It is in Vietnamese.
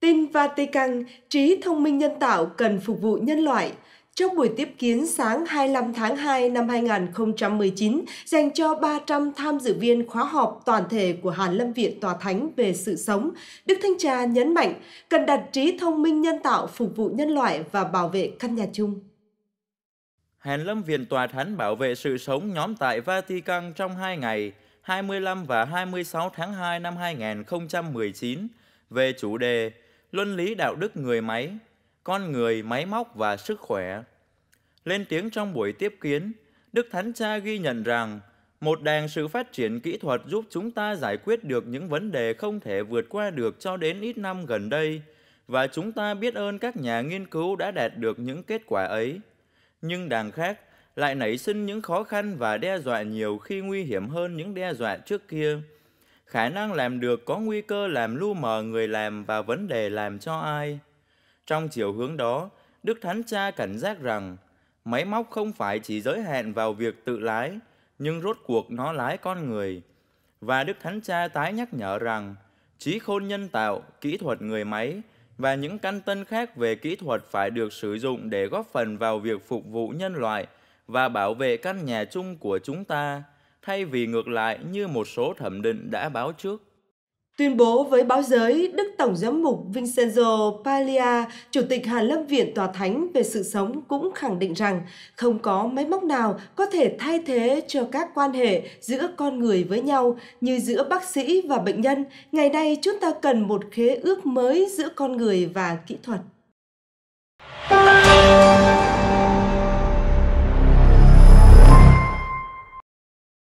Tin Vatican, trí thông minh nhân tạo cần phục vụ nhân loại. Trong buổi tiếp kiến sáng 25 tháng 2 năm 2019 dành cho 300 tham dự viên khóa họp toàn thể của Hàn Lâm Viện Tòa Thánh về sự sống, Đức Thanh Trà nhấn mạnh cần đặt trí thông minh nhân tạo phục vụ nhân loại và bảo vệ căn nhà chung. Hàn Lâm Viện Tòa Thánh bảo vệ sự sống nhóm tại Vatican trong 2 ngày, 25 và 26 tháng 2 năm 2019 về chủ đề luân lý đạo đức người máy, con người máy móc và sức khỏe. Lên tiếng trong buổi tiếp kiến, Đức Thánh Cha ghi nhận rằng một đàng sự phát triển kỹ thuật giúp chúng ta giải quyết được những vấn đề không thể vượt qua được cho đến ít năm gần đây và chúng ta biết ơn các nhà nghiên cứu đã đạt được những kết quả ấy. Nhưng đàng khác lại nảy sinh những khó khăn và đe dọa nhiều khi nguy hiểm hơn những đe dọa trước kia khả năng làm được có nguy cơ làm lu mờ người làm và vấn đề làm cho ai. Trong chiều hướng đó, Đức Thánh Cha cảnh giác rằng máy móc không phải chỉ giới hạn vào việc tự lái, nhưng rốt cuộc nó lái con người. Và Đức Thánh Cha tái nhắc nhở rằng trí khôn nhân tạo, kỹ thuật người máy và những căn tân khác về kỹ thuật phải được sử dụng để góp phần vào việc phục vụ nhân loại và bảo vệ căn nhà chung của chúng ta thay vì ngược lại như một số thẩm định đã báo trước. Tuyên bố với báo giới, Đức Tổng giám mục Vincenzo Paglia, Chủ tịch Hàn Lâm Viện Tòa Thánh về sự sống cũng khẳng định rằng không có máy móc nào có thể thay thế cho các quan hệ giữa con người với nhau như giữa bác sĩ và bệnh nhân. Ngày nay chúng ta cần một khế ước mới giữa con người và kỹ thuật.